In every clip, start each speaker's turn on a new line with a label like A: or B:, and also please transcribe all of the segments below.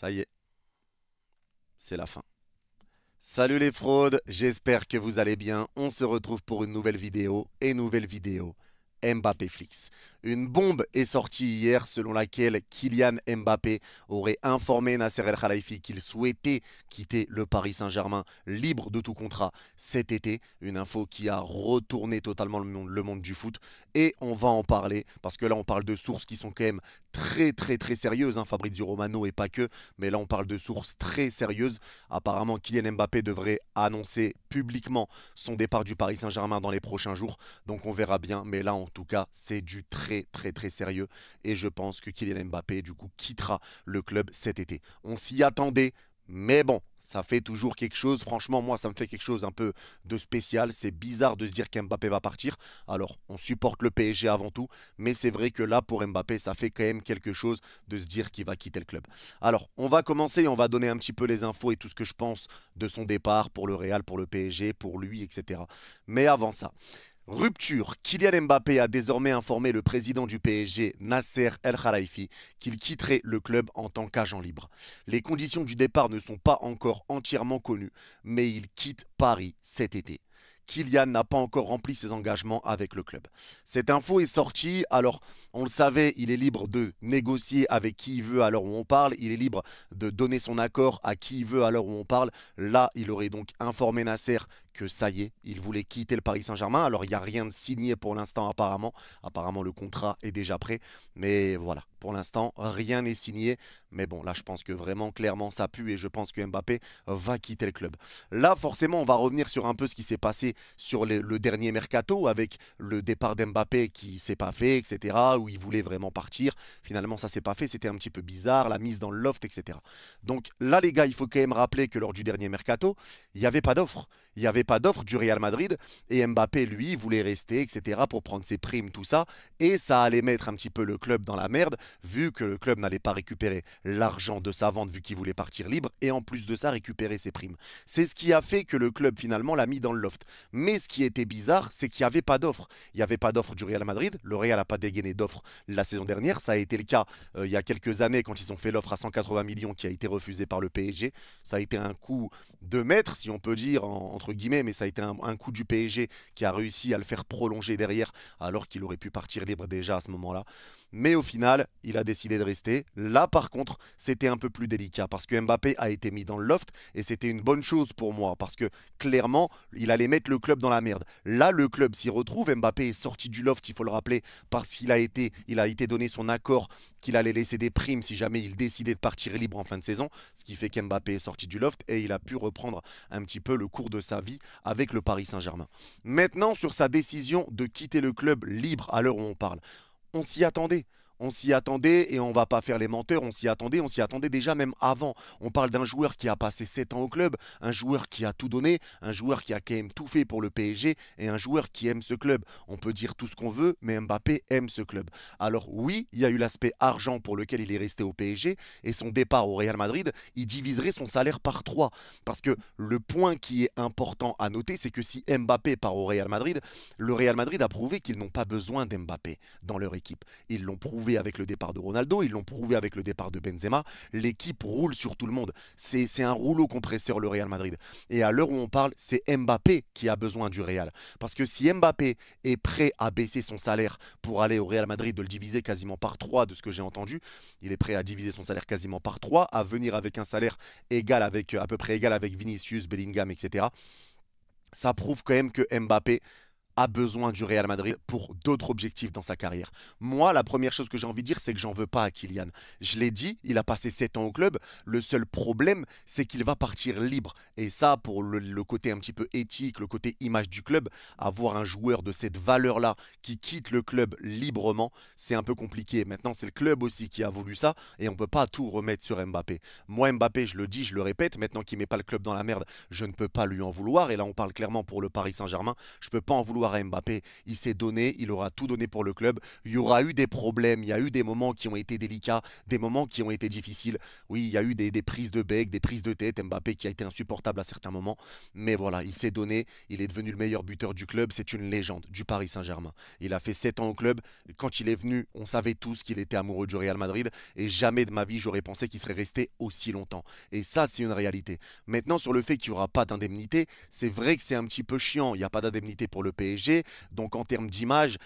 A: Ça y est, c'est la fin. Salut les fraudes, j'espère que vous allez bien. On se retrouve pour une nouvelle vidéo et nouvelle vidéo. Mbappé Flix. Une bombe est sortie hier selon laquelle Kylian Mbappé aurait informé Nasser El Khalifi qu'il souhaitait quitter le Paris Saint-Germain libre de tout contrat cet été. Une info qui a retourné totalement le monde, le monde, du foot. Et on va en parler parce que là on parle de sources qui sont quand même très très très sérieuse Hein. Fabrizio Romano et pas que, mais là on parle de sources très sérieuses. Apparemment, Kylian Mbappé devrait annoncer publiquement son départ du Paris Saint-Germain dans les prochains jours. Donc on verra bien, mais là en tout cas, c'est du très très très sérieux. Et je pense que Kylian Mbappé, du coup, quittera le club cet été. On s'y attendait, mais bon, ça fait toujours quelque chose. Franchement, moi, ça me fait quelque chose un peu de spécial. C'est bizarre de se dire qu'Mbappé va partir. Alors, on supporte le PSG avant tout. Mais c'est vrai que là, pour Mbappé, ça fait quand même quelque chose de se dire qu'il va quitter le club. Alors, on va commencer et on va donner un petit peu les infos et tout ce que je pense de son départ pour le Real, pour le PSG, pour lui, etc. Mais avant ça, Rupture. Kylian Mbappé a désormais informé le président du PSG, Nasser El Khalifi, qu'il quitterait le club en tant qu'agent libre. Les conditions du départ ne sont pas encore entièrement connues, mais il quitte Paris cet été. Kylian n'a pas encore rempli ses engagements avec le club. Cette info est sortie, alors on le savait, il est libre de négocier avec qui il veut à l'heure où on parle, il est libre de donner son accord à qui il veut à l'heure où on parle. Là, il aurait donc informé Nasser que ça y est, il voulait quitter le Paris Saint-Germain. Alors il n'y a rien de signé pour l'instant apparemment, apparemment le contrat est déjà prêt, mais voilà, pour l'instant, rien n'est signé. Mais bon, là, je pense que vraiment, clairement, ça pue et je pense que Mbappé va quitter le club. Là, forcément, on va revenir sur un peu ce qui s'est passé sur le dernier mercato avec le départ d'Mbappé qui s'est pas fait, etc. Où il voulait vraiment partir. Finalement, ça s'est pas fait. C'était un petit peu bizarre, la mise dans le loft, etc. Donc là, les gars, il faut quand même rappeler que lors du dernier mercato, il n'y avait pas d'offre. Il n'y avait pas d'offre du Real Madrid et Mbappé, lui, voulait rester, etc. pour prendre ses primes, tout ça. Et ça allait mettre un petit peu le club dans la merde vu que le club n'allait pas récupérer l'argent de sa vente vu qu'il voulait partir libre, et en plus de ça récupérer ses primes. C'est ce qui a fait que le club finalement l'a mis dans le loft. Mais ce qui était bizarre, c'est qu'il n'y avait pas d'offre. Il n'y avait pas d'offre du Real Madrid, le Real n'a pas dégainé d'offre la saison dernière, ça a été le cas euh, il y a quelques années quand ils ont fait l'offre à 180 millions qui a été refusée par le PSG. Ça a été un coup de maître, si on peut dire, entre guillemets, mais ça a été un, un coup du PSG qui a réussi à le faire prolonger derrière alors qu'il aurait pu partir libre déjà à ce moment-là. Mais au final, il a décidé de rester. Là, par contre, c'était un peu plus délicat parce que Mbappé a été mis dans le loft et c'était une bonne chose pour moi parce que clairement, il allait mettre le club dans la merde. Là, le club s'y retrouve. Mbappé est sorti du loft, il faut le rappeler, parce qu'il a été, il a été donné son accord qu'il allait laisser des primes si jamais il décidait de partir libre en fin de saison. Ce qui fait qu'Mbappé est sorti du loft et il a pu reprendre un petit peu le cours de sa vie avec le Paris Saint-Germain. Maintenant, sur sa décision de quitter le club libre à l'heure où on parle, on s'y attendait on s'y attendait et on va pas faire les menteurs, on s'y attendait, on s'y attendait déjà même avant. On parle d'un joueur qui a passé 7 ans au club, un joueur qui a tout donné, un joueur qui a quand même tout fait pour le PSG et un joueur qui aime ce club. On peut dire tout ce qu'on veut, mais Mbappé aime ce club. Alors oui, il y a eu l'aspect argent pour lequel il est resté au PSG et son départ au Real Madrid, il diviserait son salaire par 3 parce que le point qui est important à noter, c'est que si Mbappé part au Real Madrid, le Real Madrid a prouvé qu'ils n'ont pas besoin d'Mbappé dans leur équipe. Ils l'ont prouvé avec le départ de Ronaldo, ils l'ont prouvé avec le départ de Benzema. L'équipe roule sur tout le monde. C'est un rouleau compresseur le Real Madrid. Et à l'heure où on parle, c'est Mbappé qui a besoin du Real. Parce que si Mbappé est prêt à baisser son salaire pour aller au Real Madrid, de le diviser quasiment par trois, de ce que j'ai entendu, il est prêt à diviser son salaire quasiment par trois, à venir avec un salaire égal avec, à peu près égal avec Vinicius, Bellingham, etc. Ça prouve quand même que Mbappé a besoin du Real Madrid euh. pour d'autres objectifs dans sa carrière. Moi, la première chose que j'ai envie de dire, c'est que j'en veux pas à Kylian. Je l'ai dit, il a passé 7 ans au club. Le seul problème, c'est qu'il va partir libre. Et ça, pour le, côté un petit peu éthique, le côté image du club, avoir un joueur de cette valeur-là qui quitte le club librement, c'est un peu compliqué. Maintenant, c'est le club aussi qui a voulu ça et on ne peut pas tout remettre sur Mbappé. Moi, Mbappé, je le dis, je le répète, maintenant qu'il met pas le club dans la merde, je ne peux pas lui en vouloir. Et là, on parle clairement pour le Paris Saint-Germain. Je peux pas en vouloir Mbappé. Il s'est donné, il aura tout donné pour le club. Il y aura eu des problèmes, il y a eu des moments qui ont été délicats, des moments qui ont été difficiles. Oui, il y a eu des, des prises de bec, des prises de tête. Mbappé qui a été insupportable à certains moments. Mais voilà, il s'est donné, il est devenu le meilleur buteur du club. C'est une légende du Paris Saint-Germain. Il a fait 7 ans au club. Quand il est venu, on savait tous qu'il était amoureux du Real Madrid. Et jamais de ma vie, j'aurais pensé qu'il serait resté aussi longtemps. Et ça, c'est une réalité. Maintenant, sur le fait qu'il n'y aura pas d'indemnité, c'est vrai que c'est un petit peu chiant. Il n'y a pas d'indemnité pour le PSG. Donc en termes d'image,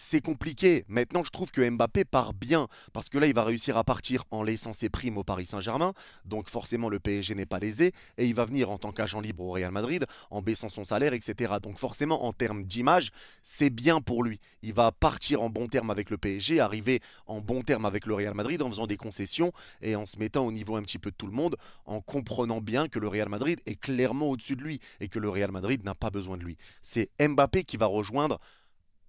A: c'est compliqué. Maintenant, je trouve que Mbappé part bien parce que là, il va réussir à partir en laissant ses primes au Paris Saint-Germain. Donc, forcément, le PSG n'est pas lésé et il va venir en tant qu'agent libre au Real Madrid en baissant son salaire, etc. Donc, forcément, en termes d'image, c'est bien pour lui. Il va partir en bon terme avec le PSG, arriver en bon terme avec le Real Madrid en faisant des concessions et en se mettant au niveau un petit peu de tout le monde, en comprenant bien que le Real Madrid est clairement au-dessus de lui et que le Real Madrid n'a pas besoin de lui. C'est Mbappé qui va rejoindre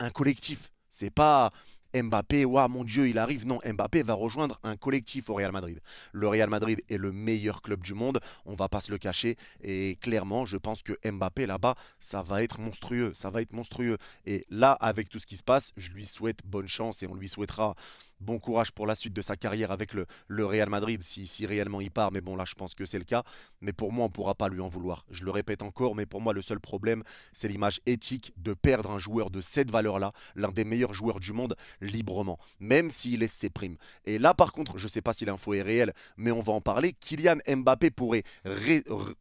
A: un collectif, c'est pas Mbappé, waouh mon Dieu, il arrive. Non, Mbappé va rejoindre un collectif au Real Madrid. Le Real Madrid est le meilleur club du monde, on va pas se le cacher. Et clairement, je pense que Mbappé là-bas, ça va être monstrueux, ça va être monstrueux. Et là, avec tout ce qui se passe, je lui souhaite bonne chance et on lui souhaitera Bon courage pour la suite de sa carrière avec le, Real Madrid, si, réellement il part. Mais bon, là, je pense que c'est le cas. Mais pour moi, on ne pourra pas lui en vouloir. Je le répète encore, mais pour moi, le seul problème, c'est l'image éthique de perdre un joueur de cette valeur-là, l'un des meilleurs joueurs du monde, librement, même s'il laisse ses primes. Et là, par contre, je ne sais pas si l'info est réelle, mais on va en parler. Kylian Mbappé pourrait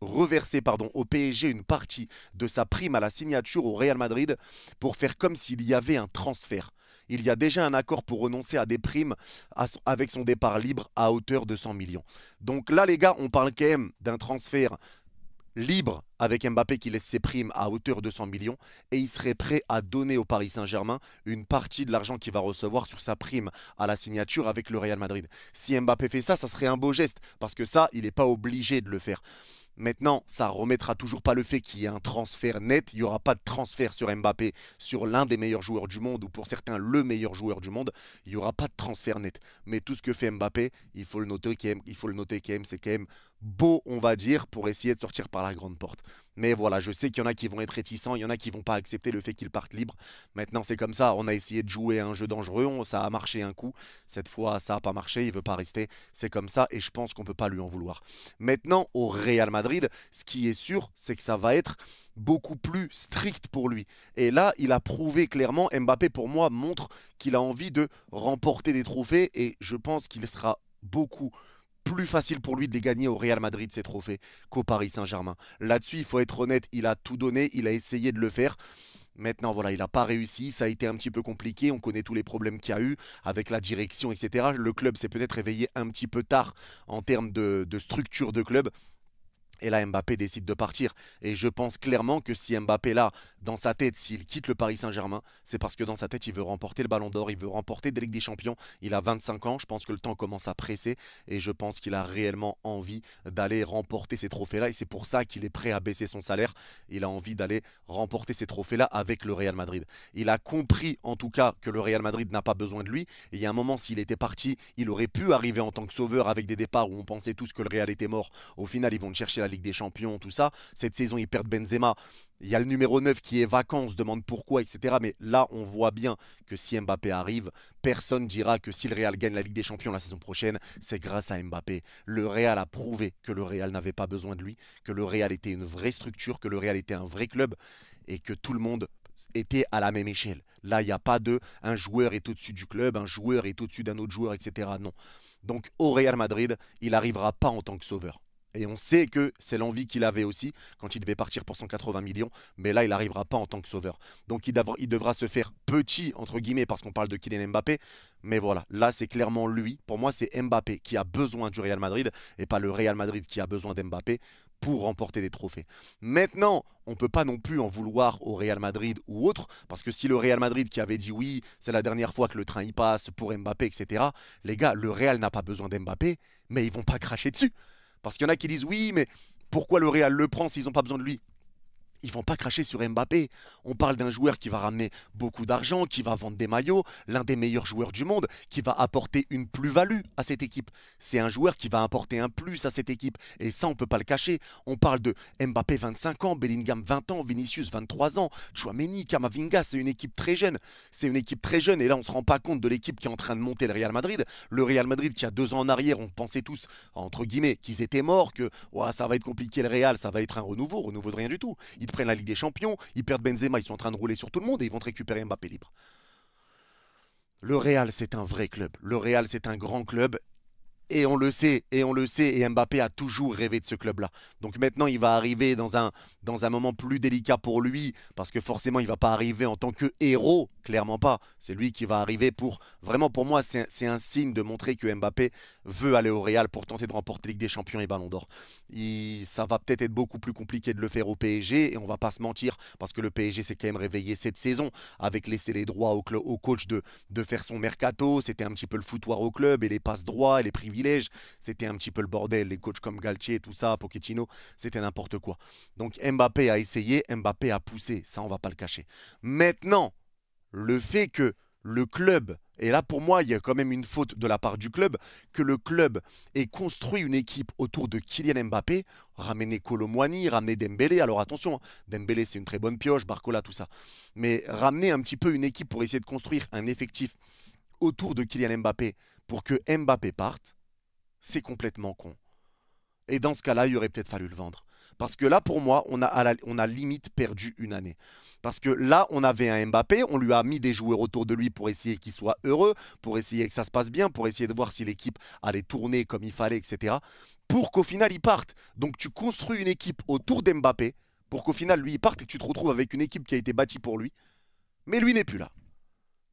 A: reverser pardon, au PSG une partie de sa prime à la signature au Real Madrid pour faire comme s'il y avait un transfert il y a déjà un accord pour renoncer à des primes avec son départ libre à hauteur de 100 millions. Donc là, les gars, on parle quand même d'un transfert libre avec Mbappé qui laisse ses primes à hauteur de 100 millions et il serait prêt à donner au Paris Saint-Germain une partie de l'argent qu'il va recevoir sur sa prime à la signature avec le Real Madrid. Si Mbappé fait ça, ça serait un beau geste parce que ça, il n'est pas obligé de le faire. Maintenant, ça remettra toujours pas le fait qu'il y ait un transfert net. Il n'y aura pas de transfert sur Mbappé, sur l'un des meilleurs joueurs du monde, ou pour certains le meilleur joueur du monde. Il n'y aura pas de transfert net. Mais tout ce que fait Mbappé, il faut le noter faut le noter quand même, c'est quand même beau, on va dire, pour essayer de sortir par la grande porte. Mais voilà, je sais qu'il y en a qui vont être réticents, il y en a qui vont pas accepter le fait qu'il parte libre. Maintenant, c'est comme ça, on a essayé de jouer un jeu dangereux, ça a marché un coup. Cette fois, ça a pas marché, il veut pas rester. C'est comme ça et je pense qu'on peut pas lui en vouloir. Maintenant, au Real Madrid, ce qui est sûr, c'est que ça va être beaucoup plus strict pour lui. Et là, il a prouvé clairement, Mbappé pour moi montre qu'il a envie de remporter des trophées et je pense qu'il sera beaucoup plus facile pour lui de les gagner au Real Madrid ces trophées qu'au Paris Saint-Germain. Là-dessus, il faut être honnête, il a tout donné, il a essayé de le faire. Maintenant, voilà, il n'a pas réussi, ça a été un petit peu compliqué, on connaît tous les problèmes qu'il y a eu avec la direction, etc. Le club s'est peut-être réveillé un petit peu tard en termes de, de structure de club. Et là, Mbappé décide de partir. Et je pense clairement que si Mbappé, là, dans sa tête, s'il quitte le Paris Saint-Germain, c'est parce que dans sa tête, il veut remporter le Ballon d'Or, il veut remporter des Ligues des Champions. Il a 25 ans, je pense que le temps commence à presser. Et je pense qu'il a réellement envie d'aller remporter ces trophées-là. Et c'est pour ça qu'il est prêt à baisser son salaire. Il a envie d'aller remporter ces trophées-là avec le Real Madrid. Il a compris, en tout cas, que le Real Madrid n'a pas besoin de lui. Et il y a un moment, s'il était parti, il aurait pu arriver en tant que sauveur avec des départs où on pensait tous que le Real était mort. Au final, ils vont le chercher la Ligue des Champions, tout ça. Cette saison, ils perdent Benzema. Il y a le numéro 9 qui est vacant, on se demande pourquoi, etc. Mais là, on voit bien que si Mbappé arrive, personne dira que si le Real gagne la Ligue des Champions la saison prochaine, c'est grâce à Mbappé. Le Real a prouvé que le Real n'avait pas besoin de lui, que le Real était une vraie structure, que le Real était un vrai club et que tout le monde était à la même échelle. Là, il n'y a pas de un joueur est au-dessus du club, un joueur est au-dessus d'un autre joueur, etc. Non. Donc au Real Madrid, il n'arrivera pas en tant que sauveur. Et on sait que c'est l'envie qu'il avait aussi quand il devait partir pour 180 millions. Mais là, il n'arrivera pas en tant que sauveur. Donc il, devra se faire petit, entre guillemets, parce qu'on parle de Kylian Mbappé. Mais voilà, là, c'est clairement lui. Pour moi, c'est Mbappé qui a besoin du Real Madrid et pas le Real Madrid qui a besoin d'Mbappé pour remporter des trophées. Maintenant, on ne peut pas non plus en vouloir au Real Madrid ou autre, parce que si le Real Madrid qui avait dit oui, c'est la dernière fois que le train y passe pour Mbappé, etc., les gars, le Real n'a pas besoin d'Mbappé, mais ils vont pas cracher dessus. Parce qu'il y en a qui disent oui, mais pourquoi le Real le prend s'ils n'ont pas besoin de lui ils vont pas cracher sur Mbappé. On parle d'un joueur qui va ramener beaucoup d'argent, qui va vendre des maillots, l'un des meilleurs joueurs du monde, qui va apporter une plus-value à cette équipe. C'est un joueur qui va apporter un plus à cette équipe. Et ça, on ne peut pas le cacher. On parle de Mbappé 25 ans, Bellingham 20 ans, Vinicius 23 ans, Chouameni, Kamavinga, c'est une équipe très jeune. C'est une équipe très jeune. Et là, on ne se rend pas compte de l'équipe qui est en train de monter le Real Madrid. Le Real Madrid qui a deux ans en arrière, on pensait tous, entre guillemets, qu'ils étaient morts, que ça va être compliqué le Real, ça va être un renouveau, renouveau de rien du tout prennent la Ligue des Champions, ils perdent Benzema, ils sont en train de rouler sur tout le monde et ils vont te récupérer Mbappé libre. Le Real, c'est un vrai club. Le Real, c'est un grand club et on le sait, et on le sait, et Mbappé a toujours rêvé de ce club-là. Donc maintenant, il va arriver dans un, dans un moment plus délicat pour lui, parce que forcément, il va pas arriver en tant que héros, clairement pas. C'est lui qui va arriver pour... Vraiment, pour moi, c'est un signe de montrer que Mbappé veut aller au Real pour tenter de remporter Ligue des Champions et Ballon d'Or. Ça va peut-être être beaucoup plus compliqué de le faire au PSG, et on va pas se mentir, parce que le PSG s'est quand même réveillé cette saison, avec laisser les droits au, au coach de, de faire son mercato, c'était un petit peu le foutoir au club, et les passes droits, et les privilèges c'était un petit peu le bordel. Les coachs comme Galtier, tout ça, Pochettino, c'était n'importe quoi. Donc Mbappé a essayé, Mbappé a poussé, ça on va pas le cacher. Maintenant, le fait que le club, et là pour moi il y a quand même une faute de la part du club, que le club ait construit une équipe autour de Kylian Mbappé, ramener Colomwani, ramener Dembélé, alors attention, hein, Dembélé c'est une très bonne pioche, Barcola tout ça, mais ramener un petit peu une équipe pour essayer de construire un effectif autour de Kylian Mbappé pour que Mbappé parte, c'est complètement con. Et dans ce cas-là, il aurait peut-être fallu le vendre. Parce que là, pour moi, on a, on a limite perdu une année. Parce que là, on avait un Mbappé, on lui a mis des joueurs autour de lui pour essayer qu'il soit heureux, pour essayer que ça se passe bien, pour essayer de voir si l'équipe allait tourner comme il fallait, etc. Pour qu'au final, il parte. Donc tu construis une équipe autour d'Mbappé, pour qu'au final, lui, il parte et que tu te retrouves avec une équipe qui a été bâtie pour lui. Mais lui n'est plus là.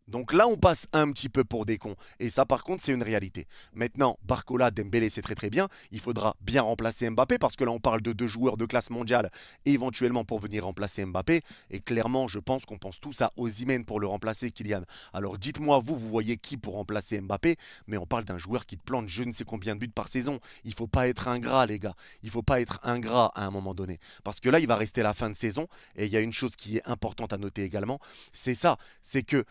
A: Donc là, on passe un petit peu pour des cons. Et ça, par contre, c'est une réalité. Maintenant, Barcola, Dembélé, c'est très très bien. Il faudra bien remplacer Mbappé parce que là, on parle de deux joueurs de classe mondiale éventuellement pour venir remplacer Mbappé. Et clairement, je pense qu'on pense tous à Imen pour le remplacer, Kylian. Alors dites-moi, vous, vous voyez qui pour remplacer Mbappé Mais on parle d'un joueur qui te plante je ne sais combien de buts par saison. Il faut pas être ingrat, les gars. Il faut pas être ingrat à un moment donné. Parce que là, il va rester la fin de saison. Et il y a une chose qui est importante à noter également. C'est ça. C'est que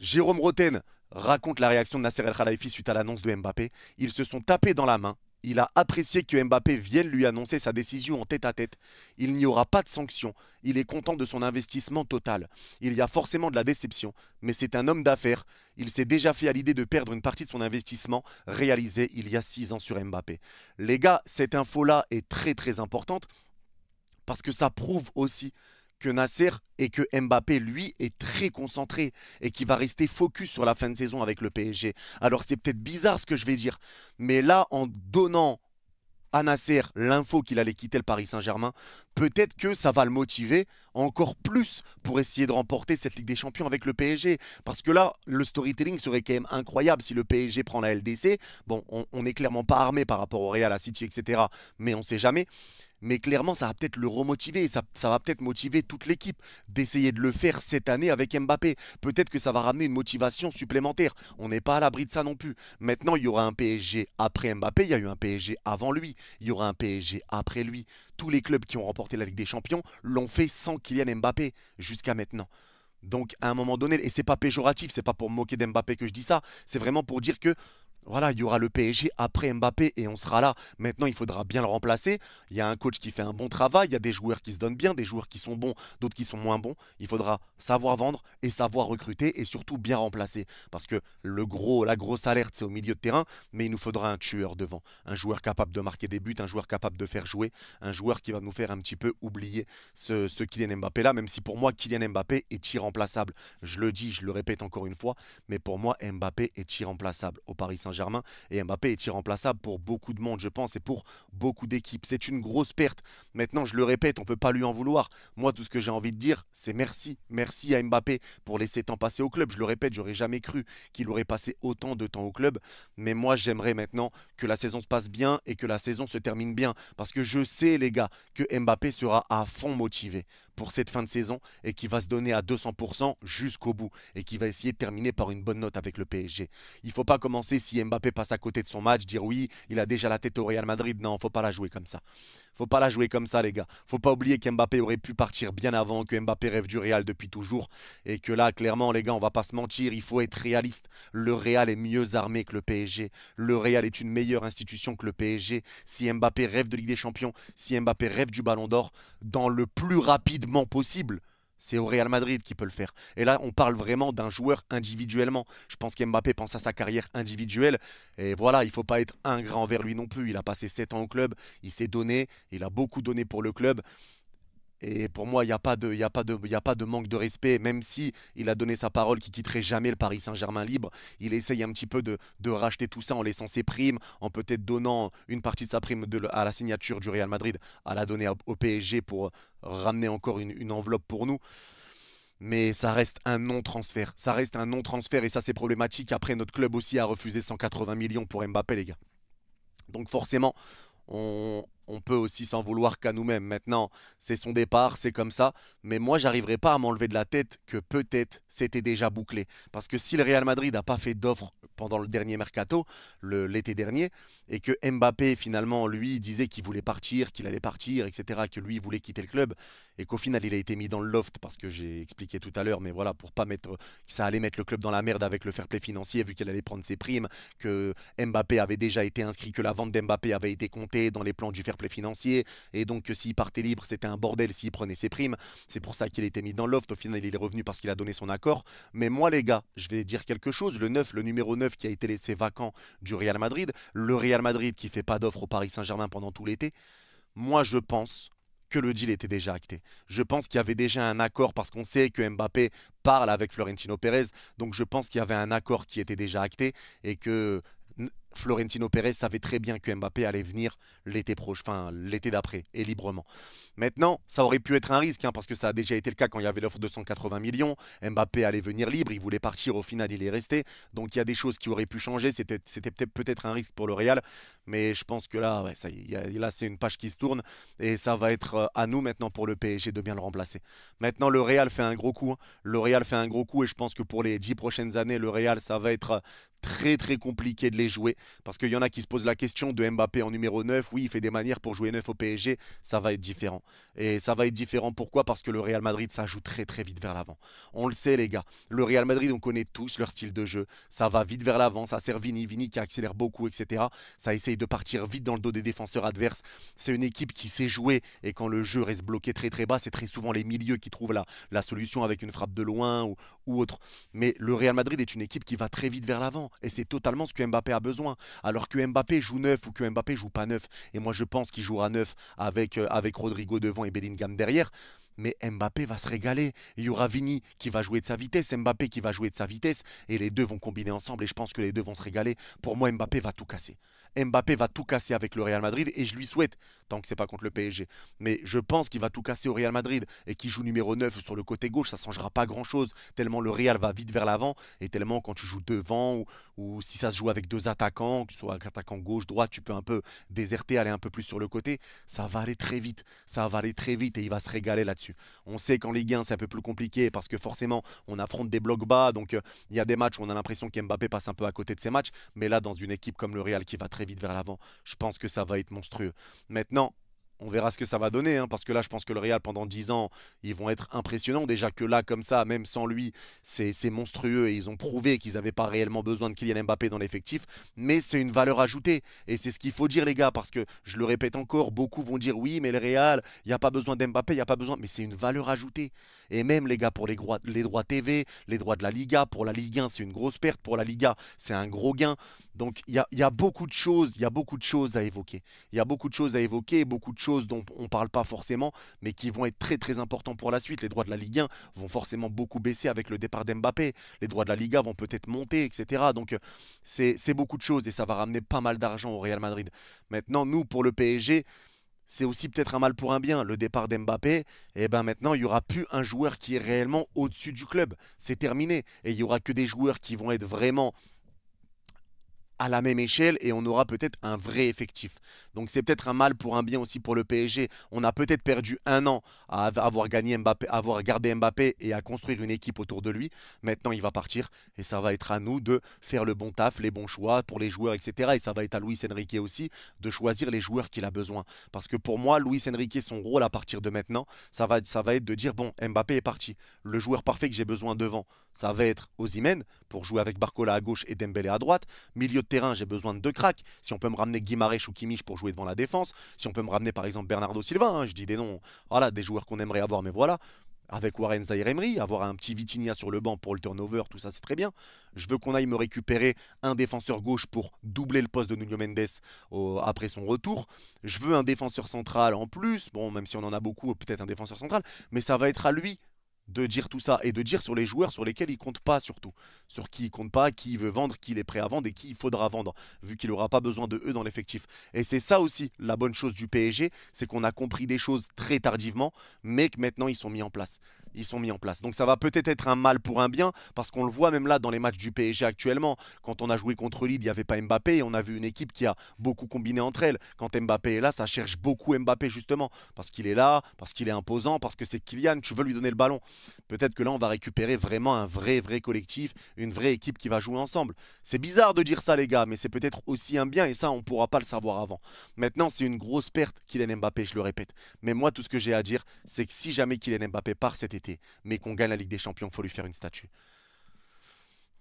A: Jérôme Roten raconte la réaction de Nasser El Khalifi suite à l'annonce de Mbappé. Ils se sont tapés dans la main. Il a apprécié que Mbappé vienne lui annoncer sa décision en tête-à-tête. Il n'y aura pas de sanction. Il est content de son investissement total. Il y a forcément de la déception, mais c'est un homme d'affaires. Il s'est déjà fait à l'idée de perdre une partie de son investissement réalisé il y a 6 ans sur Mbappé. Les gars, cette info-là est très très importante parce que ça prouve aussi que Nasser et que Mbappé, lui, est très concentré et qui va rester focus sur la fin de saison avec le PSG. Alors c'est peut-être bizarre ce que je vais dire, mais là, en donnant à Nasser l'info qu'il allait quitter le Paris Saint-Germain, peut-être que ça va le motiver encore plus pour essayer de remporter cette Ligue des Champions avec le PSG. Parce que là, le storytelling serait quand même incroyable si le PSG prend la LDC. Bon, on n'est clairement pas armé par rapport au Real, à City, etc. Mais on ne sait jamais mais clairement, ça va peut-être le remotiver, ça, ça va peut-être motiver toute l'équipe d'essayer de le faire cette année avec Mbappé. Peut-être que ça va ramener une motivation supplémentaire. On n'est pas à l'abri de ça non plus. Maintenant, il y aura un PSG après Mbappé, il y a eu un PSG avant lui, il y aura un PSG après lui. Tous les clubs qui ont remporté la Ligue des Champions l'ont fait sans Kylian Mbappé jusqu'à maintenant. Donc à un moment donné, et c'est pas péjoratif, c'est pas pour moquer d'Mbappé que je dis ça, c'est vraiment pour dire que voilà, il y aura le PSG après Mbappé et on sera là. Maintenant, il faudra bien le remplacer. Il y a un coach qui fait un bon travail, il y a des joueurs qui se donnent bien, des joueurs qui sont bons, d'autres qui sont moins bons. Il faudra savoir vendre et savoir recruter et surtout bien remplacer. Parce que le gros, la grosse alerte, c'est au milieu de terrain, mais il nous faudra un tueur devant. Un joueur capable de marquer des buts, un joueur capable de faire jouer, un joueur qui va nous faire un petit peu oublier ce, ce Kylian Mbappé là, même si pour moi, Kylian Mbappé est irremplaçable. Je le dis, je le répète encore une fois, mais pour moi, Mbappé est irremplaçable au Paris Saint-Germain germain Et Mbappé est irremplaçable pour beaucoup de monde, je pense, et pour beaucoup d'équipes. C'est une grosse perte. Maintenant, je le répète, on ne peut pas lui en vouloir. Moi, tout ce que j'ai envie de dire, c'est merci. Merci à Mbappé pour laisser tant passer au club. Je le répète, j'aurais jamais cru qu'il aurait passé autant de temps au club. Mais moi, j'aimerais maintenant que la saison se passe bien et que la saison se termine bien. Parce que je sais, les gars, que Mbappé sera à fond motivé pour cette fin de saison et qui va se donner à 200% jusqu'au bout et qui va essayer de terminer par une bonne note avec le PSG. Il ne faut pas commencer si Mbappé passe à côté de son match, dire oui, il a déjà la tête au Real Madrid. Non, faut pas la jouer comme ça. Faut pas la jouer comme ça, les gars. Faut pas oublier qu'Mbappé aurait pu partir bien avant, que Mbappé rêve du Real depuis toujours. Et que là, clairement, les gars, on va pas se mentir, il faut être réaliste. Le Real est mieux armé que le PSG. Le Real est une meilleure institution que le PSG. Si Mbappé rêve de Ligue des Champions, si Mbappé rêve du Ballon d'Or, dans le plus rapide possible, c'est au Real Madrid qui peut le faire. Et là, on parle vraiment d'un joueur individuellement. Je pense qu'Mbappé pense à sa carrière individuelle. Et voilà, il faut pas être ingrat envers lui non plus. Il a passé 7 ans au club, il s'est donné, il a beaucoup donné pour le club. Et pour moi, il n'y a, pas de, manque de respect, même si il a donné sa parole qu'il quitterait jamais le Paris Saint-Germain libre. Il essaye un petit peu de, racheter tout ça en laissant ses primes, en peut-être donnant une partie de sa prime à la signature du Real Madrid, à la donner au PSG pour ramener encore une, une enveloppe pour nous. Mais ça reste un non-transfert. Ça reste un non-transfert et ça, c'est problématique. Après, notre club aussi a refusé 180 millions pour Mbappé, les gars. Donc forcément, on, on peut aussi s'en vouloir qu'à nous-mêmes. Maintenant, c'est son départ, c'est comme ça. Mais moi, n'arriverai pas à m'enlever de la tête que peut-être c'était déjà bouclé. Parce que si le Real Madrid n'a pas fait d'offres pendant le dernier mercato, l'été dernier, et que Mbappé, finalement, lui, disait qu'il voulait partir, qu'il allait partir, etc., que lui, voulait quitter le club, et qu'au final, il a été mis dans le loft, parce que j'ai expliqué tout à l'heure, mais voilà, pour pas mettre, ça allait mettre le club dans la merde avec le fair play financier, vu qu'il allait prendre ses primes, que Mbappé avait déjà été inscrit, que la vente d'Mbappé avait été comptée dans les plans du fair play financier, et donc que s'il partait libre, c'était un bordel s'il prenait ses primes. C'est pour ça qu'il a été mis dans le loft, au final, il est revenu parce qu'il a donné son accord. Mais moi, les gars, je vais dire quelque chose, le 9, le numéro 9 qui a été laissé vacant du Real Madrid, le Real Madrid qui fait pas d'offre au Paris Saint-Germain pendant tout l'été, moi je pense que le deal était déjà acté. Je pense qu'il y avait déjà un accord parce qu'on sait que Mbappé parle avec Florentino Pérez, donc je pense qu'il y avait un accord qui était déjà acté et que Florentino Pérez savait très bien que Mbappé allait venir l'été proche, enfin l'été d'après, et librement. Maintenant, ça aurait pu être un risque, hein, parce que ça a déjà été le cas quand il y avait l'offre de 180 millions. Mbappé allait venir libre, il voulait partir, au final il est resté. Donc il y a des choses qui auraient pu changer, c'était peut-être un risque pour le Real, mais je pense que là, ça, là c'est une page qui se tourne, et ça va être euh, à nous maintenant pour le PSG de bien le remplacer. Maintenant, le Real fait un gros coup, hein. le Real fait un gros coup, et je pense que pour les 10 prochaines années, le Real, ça va être euh, très très compliqué de les jouer. Parce qu'il y en a qui se posent la question de Mbappé en numéro 9. Oui, il fait des manières pour jouer 9 au PSG. Ça va être différent. Et ça va être différent pourquoi Parce que le Real Madrid, ça joue très très vite vers l'avant. On le sait, les gars. Le Real Madrid, on connaît tous leur style de jeu. Ça va vite vers l'avant. Ça sert Vini, Vini qui accélère beaucoup, etc. Ça essaye de partir vite dans le dos des défenseurs adverses. C'est une équipe qui sait jouer. Et quand le jeu reste bloqué très très bas, c'est très souvent les milieux qui trouvent la, la solution avec une frappe de loin ou, ou autre. Mais le Real Madrid est une équipe qui va très vite vers l'avant et c'est totalement ce que Mbappé a besoin. Alors que Mbappé joue neuf ou que Mbappé joue pas neuf, et moi je pense qu'il jouera neuf avec, euh, avec Rodrigo devant et Bellingham derrière mais Mbappé va se régaler. Il y aura Vini qui va jouer de sa vitesse, Mbappé qui va jouer de sa vitesse, et les deux vont combiner ensemble, et je pense que les deux vont se régaler. Pour moi, Mbappé va tout casser. Mbappé va tout casser avec le Real Madrid, et je lui souhaite, tant que c'est pas contre le PSG, mais je pense qu'il va tout casser au Real Madrid, et qu'il joue numéro 9 sur le côté gauche, ça ne changera pas grand-chose, tellement le Real va vite vers l'avant, et tellement quand tu joues devant, ou, si ça se joue avec deux attaquants, que ce soit attaquant gauche, droite, tu peux un peu déserter, aller un peu plus sur le côté, ça va aller très vite, ça va aller très vite, et il va se régaler là-dessus. On sait qu'en Ligue 1, c'est un peu plus compliqué parce que forcément, on affronte des blocs bas. Donc, euh, il y a des matchs où on a l'impression qu'Mbappé passe un peu à côté de ses matchs. Mais là, dans une équipe comme le Real qui va très vite vers l'avant, je pense que ça va être monstrueux. Maintenant, on verra ce que ça va donner, hein, parce que là, je pense que le Real, pendant 10 ans, ils vont être impressionnants. Déjà que là, comme ça, même sans lui, c'est monstrueux et ils ont prouvé qu'ils n'avaient pas réellement besoin de Kylian Mbappé dans l'effectif. Mais c'est une valeur ajoutée et c'est ce qu'il faut dire, les gars, parce que je le répète encore, beaucoup vont dire oui, mais le Real, il n'y a pas besoin d'Mbappé, il n'y a pas besoin, mais c'est une valeur ajoutée. Et même, les gars, pour les, droits, les droits TV, les droits de la Liga, pour la Liga 1, c'est une grosse perte, pour la Liga, c'est un gros gain. Donc, il y a, beaucoup de choses, il y a beaucoup de choses à évoquer. Il y a beaucoup de choses à évoquer, beaucoup de dont on parle pas forcément, mais qui vont être très très importants pour la suite. Les droits de la Ligue 1 vont forcément beaucoup baisser avec le départ d'Mbappé. Les droits de la Liga vont peut-être monter, etc. Donc euh, c'est beaucoup de choses et ça va ramener pas mal d'argent au Real Madrid. Maintenant, nous, pour le PSG, c'est aussi peut-être un mal pour un bien. Le départ d'Mbappé, et eh ben maintenant, il y aura plus un joueur qui est réellement au-dessus du club. C'est terminé. Et il n'y aura que des joueurs qui vont être vraiment à la même échelle et on aura peut-être un vrai effectif. Donc c'est peut-être un mal pour un bien aussi pour le PSG. On a peut-être perdu un an à avoir gagné Mbappé, à avoir gardé Mbappé et à construire une équipe autour de lui. Maintenant il va partir et ça va être à nous de faire le bon taf, les bons choix pour les joueurs, etc. Et ça va être à Luis Enrique aussi de choisir les joueurs qu'il a besoin. Parce que pour moi, Luis Enrique, son rôle à partir de maintenant, ça va, ça va être de dire bon, Mbappé est parti. Le joueur parfait que j'ai besoin devant, ça va être Ozimène pour jouer avec Barcola à gauche et Dembélé à droite. Milieu terrain, j'ai besoin de deux cracks. Si on peut me ramener Guimarèche ou Kimich pour jouer devant la défense, si on peut me ramener par exemple Bernardo Silva, hein, je dis des noms, voilà, des joueurs qu'on aimerait avoir, mais voilà. Avec Warren Zairemri, Emery, avoir un petit Vitinha sur le banc pour le turnover, tout ça c'est très bien. Je veux qu'on aille me récupérer un défenseur gauche pour doubler le poste de Nuno Mendes après son retour. Je veux un défenseur central en plus, bon, même si on en a beaucoup, peut-être un défenseur central, mais ça va être à lui de dire tout ça et de dire sur les joueurs sur lesquels il compte pas surtout. Sur qui il compte pas, qui il veut vendre, qui il est prêt à vendre et qui il faudra vendre, vu qu'il n'aura pas besoin de eux dans l'effectif. Et c'est ça aussi la bonne chose du PSG, c'est qu'on a compris des choses très tardivement, mais que maintenant ils sont mis en place ils sont mis en place. Donc ça va peut-être être un mal pour un bien, parce qu'on le voit même là dans les matchs du PSG actuellement. Quand on a joué contre Lille, il n'y avait pas Mbappé, on a vu une équipe qui a beaucoup combiné entre elles. Quand Mbappé est là, ça cherche beaucoup Mbappé justement, parce qu'il est là, parce qu'il est imposant, parce que c'est Kylian, tu veux lui donner le ballon. Peut-être que là, on va récupérer vraiment un vrai, vrai collectif, une vraie équipe qui va jouer ensemble. C'est bizarre de dire ça les gars, mais c'est peut-être aussi un bien, et ça, on ne pourra pas le savoir avant. Maintenant, c'est une grosse perte Kylian Mbappé, je le répète. Mais moi, tout ce que j'ai à dire, c'est que si jamais Kylian Mbappé part cet été, mais qu'on gagne la Ligue des Champions, il faut lui faire une statue.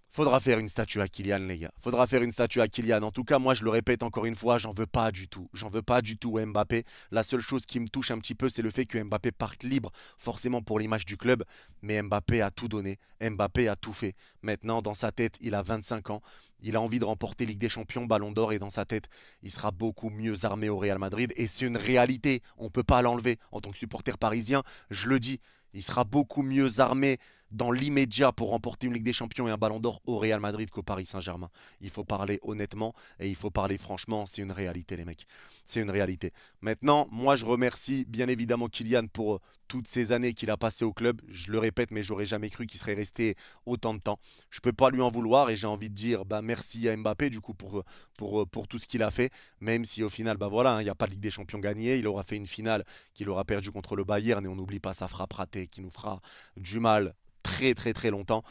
A: Faudra faire une statue à Kylian, les gars. Faudra faire une statue à Kylian. En tout cas, moi, je le répète encore une fois, j'en veux pas du tout. J'en veux pas du tout Mbappé. La seule chose qui me touche un petit peu, c'est le fait que Mbappé parte libre, forcément pour l'image du club. Mais Mbappé a tout donné. Mbappé a tout fait. Maintenant, dans sa tête, il a 25 ans. Il a envie de remporter Ligue des Champions, Ballon d'Or, et dans sa tête, il sera beaucoup mieux armé au Real Madrid. Et c'est une réalité. On peut pas l'enlever. En tant que supporter parisien, je le dis, il sera beaucoup mieux armé dans l'immédiat pour remporter une Ligue des Champions et un Ballon d'Or au Real Madrid qu'au Paris Saint-Germain. Il faut parler honnêtement et il faut parler franchement. C'est une réalité, les mecs. C'est une réalité. Maintenant, moi, je remercie bien évidemment Kylian pour euh, toutes ces années qu'il a passées au club. Je le répète, mais j'aurais jamais cru qu'il serait resté autant de temps. Je ne peux pas lui en vouloir et j'ai envie de dire bah, merci à Mbappé du coup pour, euh, pour, euh, pour tout ce qu'il a fait. Même si au final, bah voilà, hein, il n'y a pas de Ligue des Champions gagnée. Il aura fait une finale qu'il aura perdue contre le Bayern et on n'oublie pas sa frappe ratée qui nous fera du mal très très très longtemps.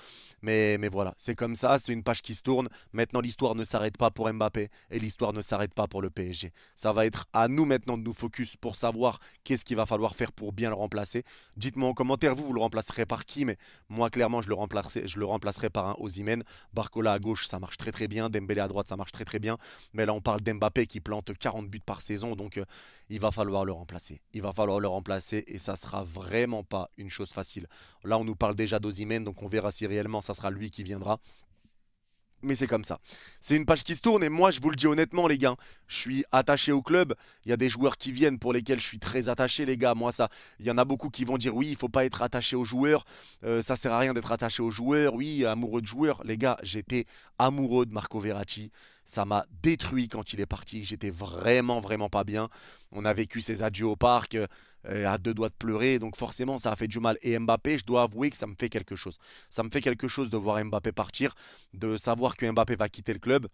A: Mais, mais voilà, c'est comme ça, c'est une page qui se tourne. Maintenant, l'histoire ne s'arrête pas pour Mbappé et l'histoire ne s'arrête pas pour le PSG. Ça va être à nous maintenant de nous focus pour savoir qu'est-ce qu'il va falloir faire pour bien le remplacer. Dites-moi en commentaire, vous, vous le remplacerez par qui Mais moi, clairement, je le, remplacerai, je le remplacerai par un Ozimène, Barcola à gauche, ça marche très très bien. Dembélé à droite, ça marche très très bien. Mais là, on parle d'Mbappé qui plante 40 buts par saison, donc euh, il va falloir le remplacer. Il va falloir le remplacer et ça sera vraiment pas une chose facile. Là, on nous parle déjà de donc on verra si réellement ça sera lui qui viendra. Mais c'est comme ça. C'est une page qui se tourne et moi je vous le dis honnêtement les gars, je suis attaché au club. Il y a des joueurs qui viennent pour lesquels je suis très attaché les gars. Moi ça, il y en a beaucoup qui vont dire oui, il faut pas être attaché aux joueurs, euh, ça sert à rien d'être attaché aux joueurs. Oui, amoureux de joueurs, les gars, j'étais amoureux de Marco Verratti. Ça m'a détruit quand il est parti. J'étais vraiment vraiment pas bien. On a vécu ses adieux au parc. Euh, à deux doigts de pleurer. Donc forcément, ça a fait du mal. Et Mbappé, je dois avouer que ça me fait quelque chose. Ça me fait quelque chose de voir Mbappé partir, de savoir que Mbappé va quitter le club.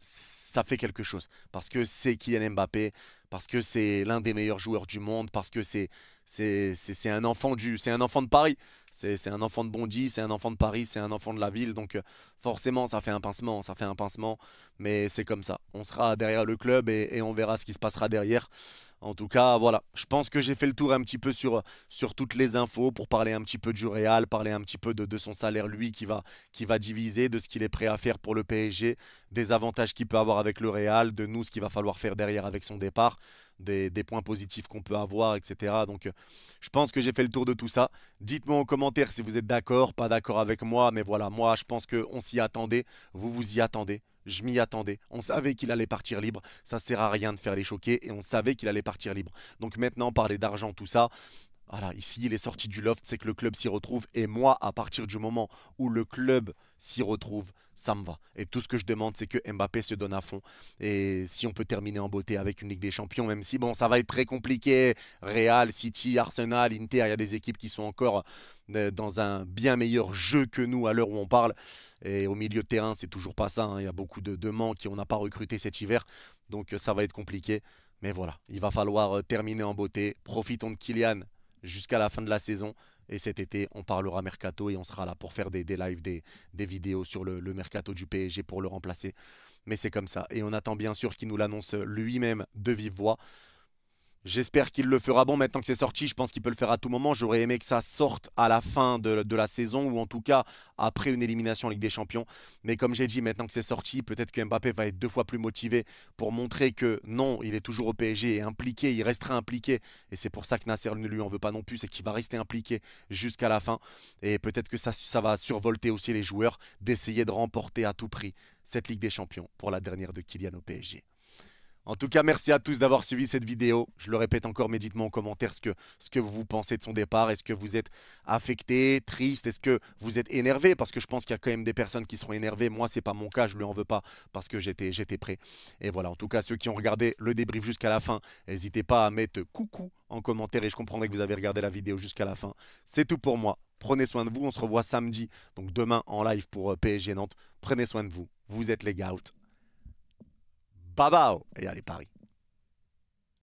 A: Ça fait quelque chose. Parce que c'est Kylian Mbappé, parce que c'est l'un des meilleurs joueurs du monde, parce que c'est c'est un enfant du c'est un enfant de Paris c'est un enfant de Bondy c'est un enfant de Paris c'est un enfant de la ville donc euh, forcément ça fait un pincement ça fait un pincement mais c'est comme ça on sera derrière le club et, et on verra ce qui se passera derrière en tout cas, voilà, je pense que j'ai fait le tour un petit peu sur, sur toutes les infos pour parler un petit peu du Real, parler un petit peu de, son salaire, lui, qui va, qui va diviser, de ce qu'il est prêt à faire pour le PSG, des avantages qu'il peut avoir avec le Real, de nous, ce qu'il va falloir faire derrière avec son départ des, points positifs qu'on peut avoir, etc. Donc euh, je pense que j'ai fait le tour de tout ça. Dites-moi en commentaire si vous êtes d'accord, pas d'accord avec moi, mais voilà, moi je pense qu'on s'y attendait, vous vous y attendez. Je m'y attendais. On savait qu'il allait partir libre. Ça sert à rien de faire les choquer et on savait qu'il allait partir libre. Donc maintenant, parler d'argent, tout ça, voilà, ici, il est sorti du loft, c'est que le club s'y retrouve. Et moi, à partir du moment où le club s'y retrouve, ça me va. Et tout ce que je demande, c'est que Mbappé se donne à fond. Et si on peut terminer en beauté avec une Ligue des Champions, même si, bon, ça va être très compliqué. Real, City, Arsenal, Inter, il y a des équipes qui sont encore euh, dans un bien meilleur jeu que nous à l'heure où on parle. Et au milieu de terrain, c'est toujours pas ça. Hein. Il y a beaucoup de, de manques on n'a pas recruté cet hiver. Donc euh, ça va être compliqué. Mais voilà, il va falloir euh, terminer en beauté. Profitons de Kylian jusqu'à la fin de la saison. Et cet été, on parlera mercato et on sera là pour faire des, lives, des, vidéos sur le, le, mercato du PSG pour le remplacer. Mais c'est comme ça. Et on attend bien sûr qu'il nous l'annonce lui-même de vive voix. J'espère qu'il le fera bon maintenant que c'est sorti. Je pense qu'il peut le faire à tout moment. J'aurais aimé que ça sorte à la fin de, la saison ou en tout cas après une élimination en Ligue des Champions. Mais comme j'ai dit, maintenant que c'est sorti, peut-être que Mbappé va être deux fois plus motivé pour montrer que non, il est toujours au PSG et impliqué, il restera impliqué. Et c'est pour ça que Nasser ne lui en veut pas non plus, c'est qu'il va rester impliqué jusqu'à la fin. Et peut-être que ça, ça va survolter aussi les joueurs d'essayer de remporter à tout prix cette Ligue des Champions pour la dernière de Kylian au PSG. En tout cas, merci à tous d'avoir suivi cette vidéo. Je le répète encore, mais dites-moi en commentaire ce que, ce que vous pensez de son départ. Est-ce que vous êtes affecté, triste Est-ce que vous êtes énervé Parce que je pense qu'il y a quand même des personnes qui seront énervées. Moi, c'est pas mon cas, je ne lui en veux pas parce que j'étais, j'étais prêt. Et voilà, en tout cas, ceux qui ont regardé le débrief jusqu'à la fin, n'hésitez pas à mettre coucou en commentaire et je comprendrai que vous avez regardé la vidéo jusqu'à la fin. C'est tout pour moi. Prenez soin de vous. On se revoit samedi, donc demain en live pour euh, PSG Nantes. Prenez soin de vous. Vous êtes les gouts pas Et hein. allez, Paris.